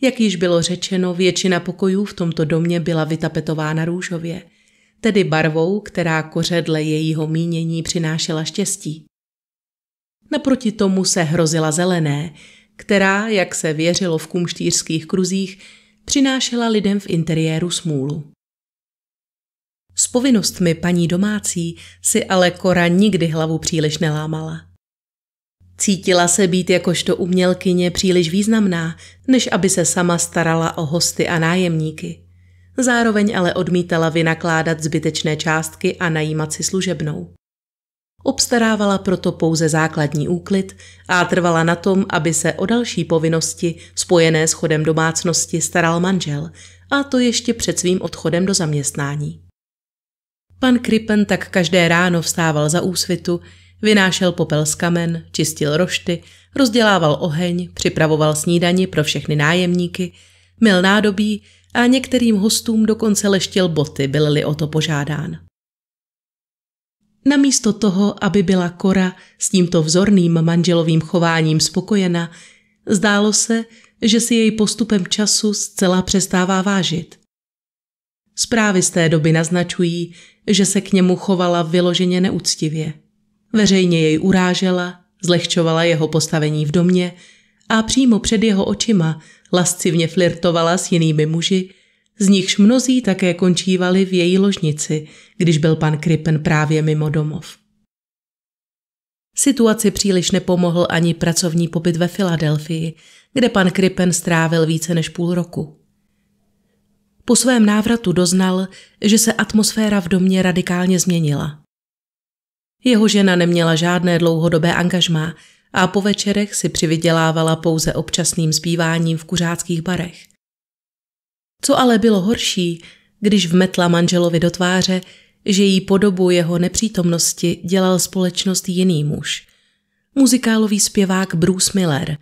jak již bylo řečeno, většina pokojů v tomto domě byla vytapetována růžově, tedy barvou, která koředle jejího mínění přinášela štěstí. Naproti tomu se hrozila zelené, která, jak se věřilo v kumštířských kruzích, přinášela lidem v interiéru smůlu. S povinnostmi paní domácí si ale Kora nikdy hlavu příliš nelámala. Cítila se být jakožto umělkyně příliš významná, než aby se sama starala o hosty a nájemníky. Zároveň ale odmítala vynakládat zbytečné částky a najímat si služebnou. Obstarávala proto pouze základní úklid a trvala na tom, aby se o další povinnosti spojené s chodem domácnosti staral manžel, a to ještě před svým odchodem do zaměstnání. Pan Krippen tak každé ráno vstával za úsvitu, Vynášel popel z kamen, čistil rošty, rozdělával oheň, připravoval snídani pro všechny nájemníky, mil nádobí a některým hostům dokonce leštil boty, byl-li o to požádán. Namísto toho, aby byla Kora s tímto vzorným manželovým chováním spokojena, zdálo se, že si jej postupem času zcela přestává vážit. Zprávy z té doby naznačují, že se k němu chovala vyloženě neúctivě. Veřejně jej urážela, zlehčovala jeho postavení v domě a přímo před jeho očima lascivně flirtovala s jinými muži, z nichž mnozí také končívali v její ložnici, když byl pan Krippen právě mimo domov. Situaci příliš nepomohl ani pracovní pobyt ve Filadelfii, kde pan Krippen strávil více než půl roku. Po svém návratu doznal, že se atmosféra v domě radikálně změnila. Jeho žena neměla žádné dlouhodobé angažmá a po večerech si přivydělávala pouze občasným zpíváním v kuřáckých barech. Co ale bylo horší, když vmetla manželovi do tváře, že jí podobu jeho nepřítomnosti dělal společnost jiný muž. Muzikálový zpěvák Bruce Miller,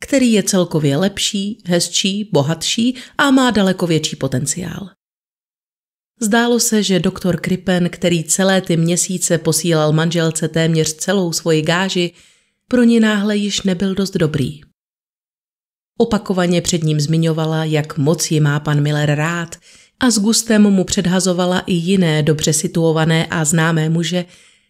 který je celkově lepší, hezčí, bohatší a má daleko větší potenciál. Zdálo se, že doktor Kripen, který celé ty měsíce posílal manželce téměř celou svoji gáži, pro ní náhle již nebyl dost dobrý. Opakovaně před ním zmiňovala, jak moc ji má pan Miller rád a s gustem mu předhazovala i jiné dobře situované a známé muže,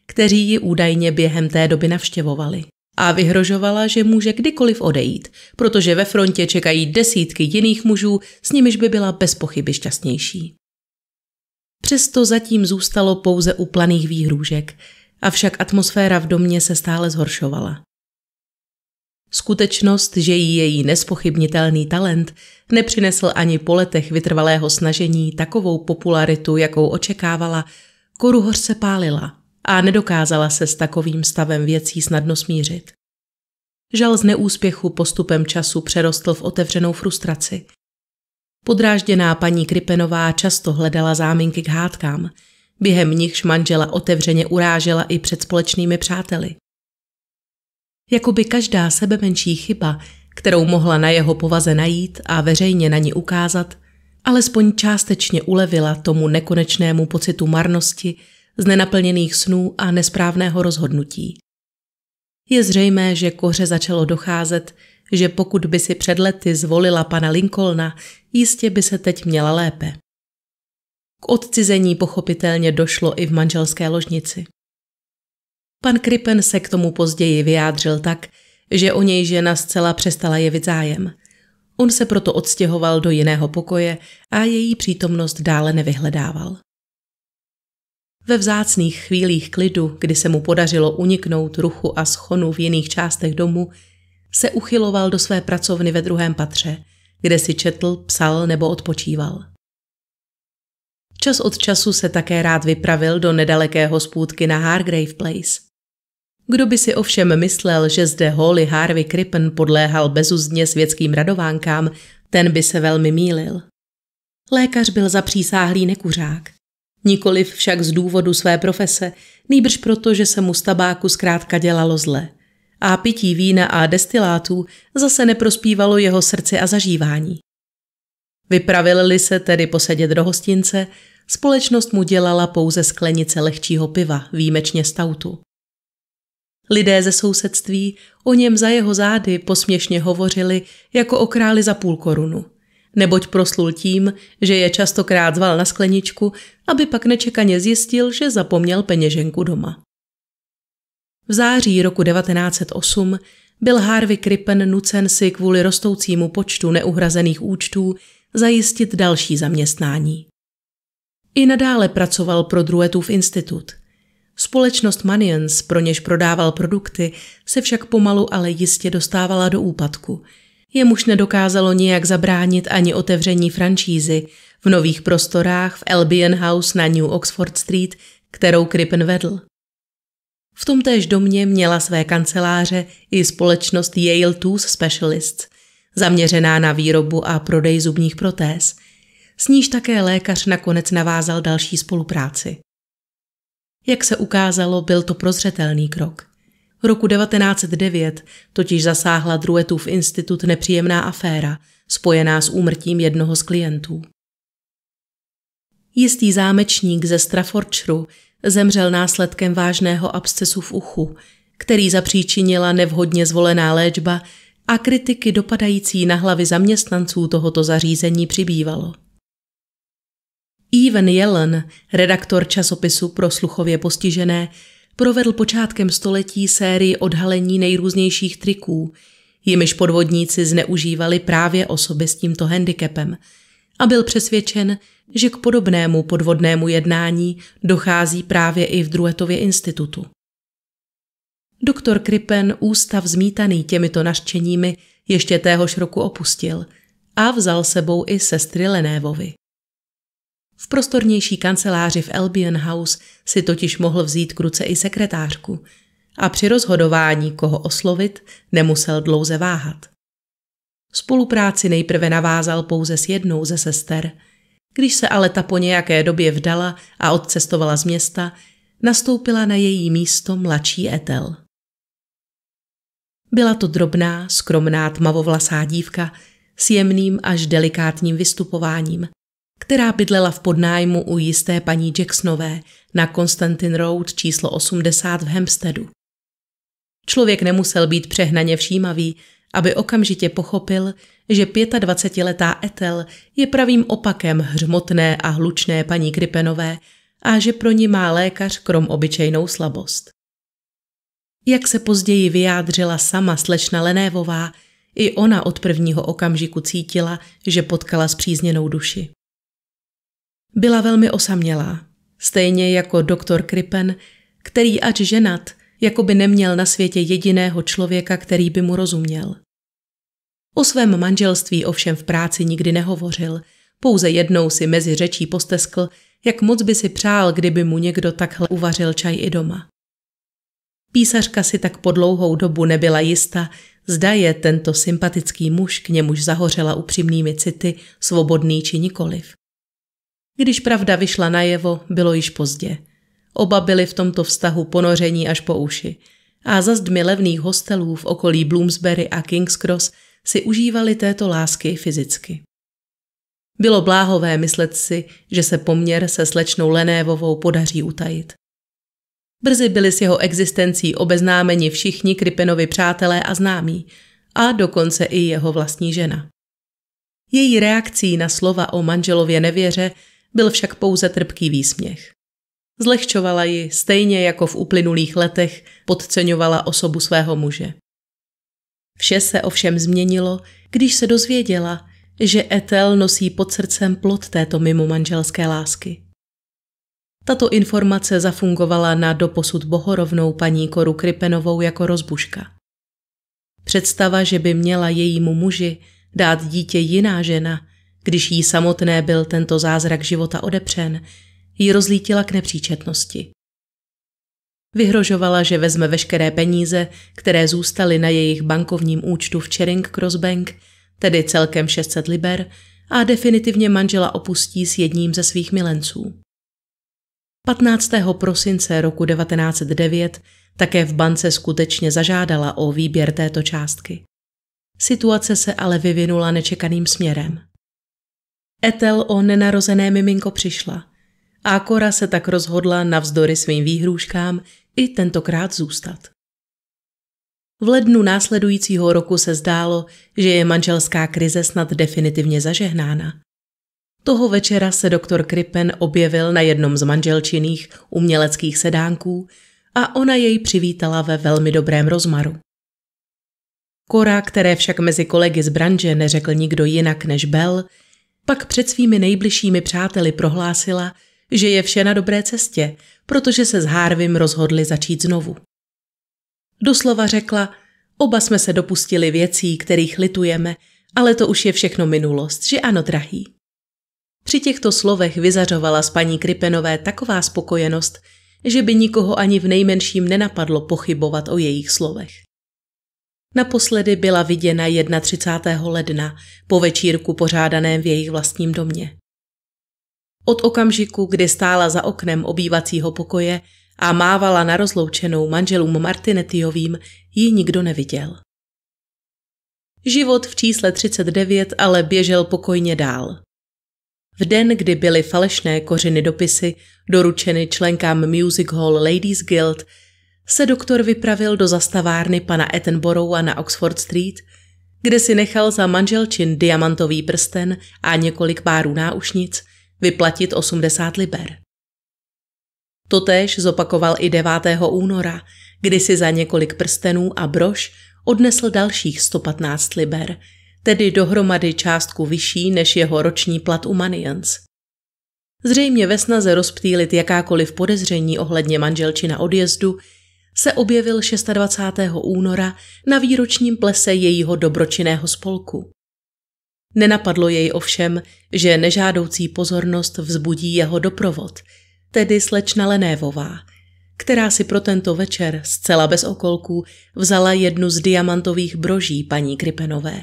kteří ji údajně během té doby navštěvovali. A vyhrožovala, že může kdykoliv odejít, protože ve frontě čekají desítky jiných mužů, s nimiž by byla bez pochyby šťastnější. Přesto zatím zůstalo pouze u planých výhrůžek, avšak atmosféra v domě se stále zhoršovala. Skutečnost, že jí její nespochybnitelný talent nepřinesl ani po letech vytrvalého snažení takovou popularitu, jakou očekávala, koruhoř se pálila a nedokázala se s takovým stavem věcí snadno smířit. Žal z neúspěchu postupem času přerostl v otevřenou frustraci – Podrážděná paní Kripenová často hledala záminky k hádkám, během nichž manžela otevřeně urážela i před společnými přáteli. Jakoby každá sebemenší chyba, kterou mohla na jeho povaze najít a veřejně na ní ukázat, alespoň částečně ulevila tomu nekonečnému pocitu marnosti, z nenaplněných snů a nesprávného rozhodnutí. Je zřejmé, že koře začalo docházet, že pokud by si před lety zvolila pana Lincolna, jistě by se teď měla lépe. K odcizení pochopitelně došlo i v manželské ložnici. Pan Krippen se k tomu později vyjádřil tak, že o něj žena zcela přestala jevit zájem. On se proto odstěhoval do jiného pokoje a její přítomnost dále nevyhledával. Ve vzácných chvílích klidu, kdy se mu podařilo uniknout ruchu a schonu v jiných částech domu, se uchyloval do své pracovny ve druhém patře, kde si četl, psal nebo odpočíval. Čas od času se také rád vypravil do nedalekého spůdky na Hargrave Place. Kdo by si ovšem myslel, že zde Holly Harvey Crippen podléhal bezuzdně světským radovánkám, ten by se velmi mýlil. Lékař byl zapřísáhlý nekuřák. Nikoliv však z důvodu své profese, nýbrž proto, že se mu z tabáku zkrátka dělalo zle – a pití vína a destilátů zase neprospívalo jeho srdci a zažívání. Vypravili se tedy posedět do hostince, společnost mu dělala pouze sklenice lehčího piva, výjimečně stautu. Lidé ze sousedství o něm za jeho zády posměšně hovořili jako o králi za půl korunu, neboť proslul tím, že je častokrát zval na skleničku, aby pak nečekaně zjistil, že zapomněl peněženku doma. V září roku 1908 byl Harvey Krippen nucen si kvůli rostoucímu počtu neuhrazených účtů zajistit další zaměstnání. I nadále pracoval pro Druetův institut. Společnost Manions, pro něž prodával produkty, se však pomalu ale jistě dostávala do úpadku. Jemuž nedokázalo nijak zabránit ani otevření francízy v nových prostorách v Albion House na New Oxford Street, kterou Krippen vedl. V tomtéž domě měla své kanceláře i společnost Yale Tooth Specialists, zaměřená na výrobu a prodej zubních protéz. S níž také lékař nakonec navázal další spolupráci. Jak se ukázalo, byl to prozřetelný krok. V roku 1909 totiž zasáhla Druetův institut nepříjemná aféra, spojená s úmrtím jednoho z klientů. Jistý zámečník ze Staffordshireu zemřel následkem vážného abscesu v uchu, který zapříčinila nevhodně zvolená léčba a kritiky dopadající na hlavy zaměstnanců tohoto zařízení přibývalo. Even Yellen, redaktor časopisu pro sluchově postižené, provedl počátkem století sérii odhalení nejrůznějších triků, jimiž podvodníci zneužívali právě osoby s tímto handicapem – a byl přesvědčen, že k podobnému podvodnému jednání dochází právě i v Druetově institutu. Doktor Kripen ústav zmítaný těmito naštěními ještě téhož roku opustil a vzal sebou i sestry Lenévovi. V prostornější kanceláři v Albion House si totiž mohl vzít k ruce i sekretářku a při rozhodování, koho oslovit, nemusel dlouze váhat. Spolupráci nejprve navázal pouze s jednou ze sester. Když se ale ta po nějaké době vdala a odcestovala z města, nastoupila na její místo mladší Etel. Byla to drobná, skromná tmavovlasá dívka s jemným až delikátním vystupováním, která bydlela v podnájmu u jisté paní Jacksonové na Constantin Road číslo 80 v Hempsteadu. Člověk nemusel být přehnaně všímavý, aby okamžitě pochopil, že 25-letá Etel je pravým opakem hřmotné a hlučné paní Krypenové a že pro ní má lékař krom obyčejnou slabost. Jak se později vyjádřila sama slečna Lenévová, i ona od prvního okamžiku cítila, že potkala zpřízněnou duši. Byla velmi osamělá, stejně jako doktor Krypen, který ač ženat, jako by neměl na světě jediného člověka, který by mu rozuměl. O svém manželství ovšem v práci nikdy nehovořil, pouze jednou si mezi řečí posteskl, jak moc by si přál, kdyby mu někdo takhle uvařil čaj i doma. Písařka si tak po dlouhou dobu nebyla jista, zda je tento sympatický muž, k němuž zahořela upřímnými city, svobodný či nikoliv. Když pravda vyšla najevo, bylo již pozdě – Oba byli v tomto vztahu ponoření až po uši. A za zdmi levných hostelů v okolí Bloomsbury a King's Cross si užívali této lásky fyzicky. Bylo bláhové myslet si, že se poměr se slečnou Lenévovou podaří utajit. Brzy byli s jeho existencí obeznámeni všichni Kripenovi přátelé a známí, a dokonce i jeho vlastní žena. Její reakcí na slova o manželově nevěře byl však pouze trpký výsměch. Zlehčovala ji, stejně jako v uplynulých letech podceňovala osobu svého muže. Vše se ovšem změnilo, když se dozvěděla, že Etel nosí pod srdcem plot této mimo manželské lásky. Tato informace zafungovala na doposud bohorovnou paní Koru Krypenovou jako rozbuška. Představa, že by měla jejímu muži dát dítě jiná žena, když jí samotné byl tento zázrak života odepřen, ji rozlítila k nepříčetnosti. Vyhrožovala, že vezme veškeré peníze, které zůstaly na jejich bankovním účtu v Charing Cross Bank, tedy celkem 600 liber, a definitivně manžela opustí s jedním ze svých milenců. 15. prosince roku 1909 také v bance skutečně zažádala o výběr této částky. Situace se ale vyvinula nečekaným směrem. Etel o nenarozené miminko přišla – a Kora se tak rozhodla navzdory svým výhrůžkám i tentokrát zůstat. V lednu následujícího roku se zdálo, že je manželská krize snad definitivně zažehnána. Toho večera se doktor Krippen objevil na jednom z manželčiných uměleckých sedánků a ona jej přivítala ve velmi dobrém rozmaru. Kora, které však mezi kolegy z branže neřekl nikdo jinak než Bell, pak před svými nejbližšími přáteli prohlásila, že je vše na dobré cestě, protože se s Harvim rozhodli začít znovu. Doslova řekla, oba jsme se dopustili věcí, kterých litujeme, ale to už je všechno minulost, že ano, drahý. Při těchto slovech vyzařovala z paní Kripenové taková spokojenost, že by nikoho ani v nejmenším nenapadlo pochybovat o jejich slovech. Naposledy byla viděna 31. ledna po večírku pořádaném v jejich vlastním domě. Od okamžiku, kdy stála za oknem obývacího pokoje a mávala na rozloučenou manželům Martinettiovým, ji nikdo neviděl. Život v čísle 39 ale běžel pokojně dál. V den, kdy byly falešné kořeny dopisy doručeny členkám Music Hall Ladies Guild, se doktor vypravil do zastavárny pana Ettenborougha na Oxford Street, kde si nechal za manželčin diamantový prsten a několik párů náušnic – vyplatit 80 liber. Totéž zopakoval i 9. února, kdy si za několik prstenů a brož odnesl dalších 115 liber, tedy dohromady částku vyšší než jeho roční plat u Manians. Zřejmě ve snaze rozptýlit jakákoliv podezření ohledně manželči na odjezdu, se objevil 26. února na výročním plese jejího dobročinného spolku. Nenapadlo jej ovšem, že nežádoucí pozornost vzbudí jeho doprovod, tedy slečna Lenévová, která si pro tento večer zcela bez okolků vzala jednu z diamantových broží paní Kripenové.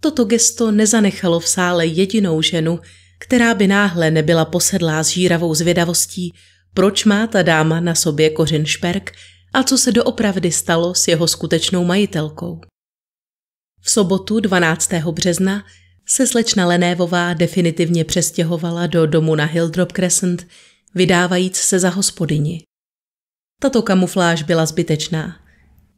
Toto gesto nezanechalo v sále jedinou ženu, která by náhle nebyla posedlá s žíravou zvědavostí, proč má ta dáma na sobě kořen šperk a co se doopravdy stalo s jeho skutečnou majitelkou. V sobotu 12. března se slečna Lenévová definitivně přestěhovala do domu na Hildrop Crescent, vydávajíc se za hospodyni. Tato kamufláž byla zbytečná.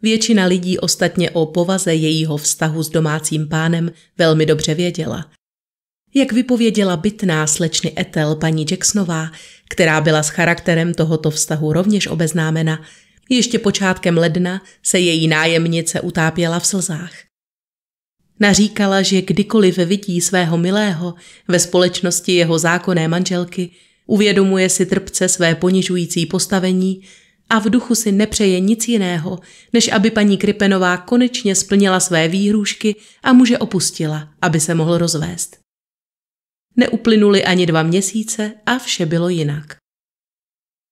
Většina lidí ostatně o povaze jejího vztahu s domácím pánem velmi dobře věděla. Jak vypověděla bytná slečny Etel paní Jacksonová, která byla s charakterem tohoto vztahu rovněž obeznámena, ještě počátkem ledna se její nájemnice utápěla v slzách – Naříkala, že kdykoliv vidí svého milého ve společnosti jeho zákonné manželky, uvědomuje si trpce své ponižující postavení a v duchu si nepřeje nic jiného, než aby paní Kripenová konečně splnila své výhrůžky a muže opustila, aby se mohl rozvést. Neuplynuly ani dva měsíce a vše bylo jinak.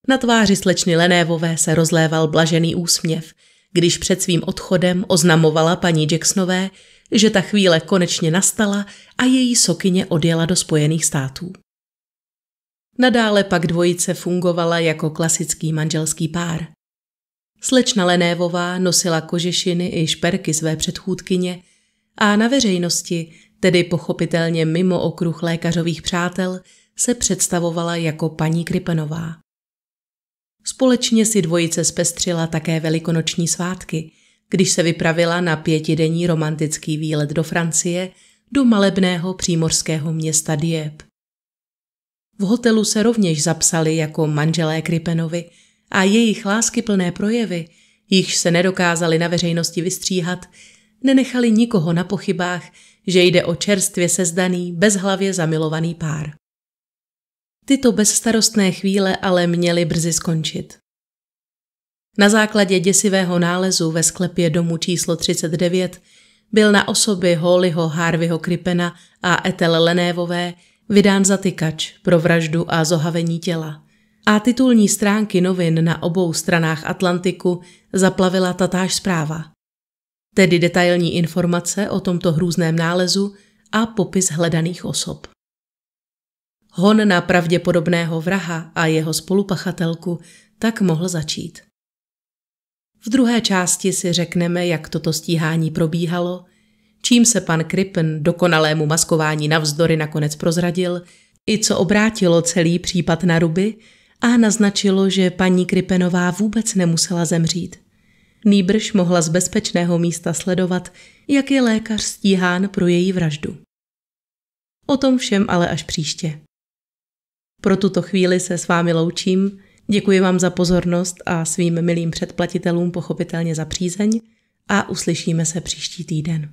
Na tváři slečny Lenévové se rozléval blažený úsměv, když před svým odchodem oznamovala paní Jacksonové, že ta chvíle konečně nastala a její sokyně odjela do Spojených států. Nadále pak dvojice fungovala jako klasický manželský pár. Slečna Lenévová nosila kožešiny i šperky své předchůdkyně a na veřejnosti, tedy pochopitelně mimo okruh lékařových přátel, se představovala jako paní Krypenová. Společně si dvojice zpestřila také velikonoční svátky, když se vypravila na pětidenní romantický výlet do Francie, do malebného přímořského města Dieppe. V hotelu se rovněž zapsali jako manželé Kripenovi a jejich lásky plné projevy, jichž se nedokázali na veřejnosti vystříhat, nenechali nikoho na pochybách, že jde o čerstvě sezdaný, bezhlavě zamilovaný pár. Tyto bezstarostné chvíle ale měly brzy skončit. Na základě děsivého nálezu ve sklepě domu číslo 39 byl na osoby Hollyho Harveyho Kripena a Etel Lenévové vydán zatykač pro vraždu a zohavení těla. A titulní stránky novin na obou stranách Atlantiku zaplavila tatáž zpráva. Tedy detailní informace o tomto hrůzném nálezu a popis hledaných osob. Hon na pravděpodobného vraha a jeho spolupachatelku tak mohl začít. V druhé části si řekneme, jak toto stíhání probíhalo, čím se pan Krippen dokonalému maskování navzdory nakonec prozradil, i co obrátilo celý případ na ruby a naznačilo, že paní Krippenová vůbec nemusela zemřít. Nýbrž mohla z bezpečného místa sledovat, jak je lékař stíhán pro její vraždu. O tom všem ale až příště. Pro tuto chvíli se s vámi loučím – Děkuji vám za pozornost a svým milým předplatitelům pochopitelně za přízeň a uslyšíme se příští týden.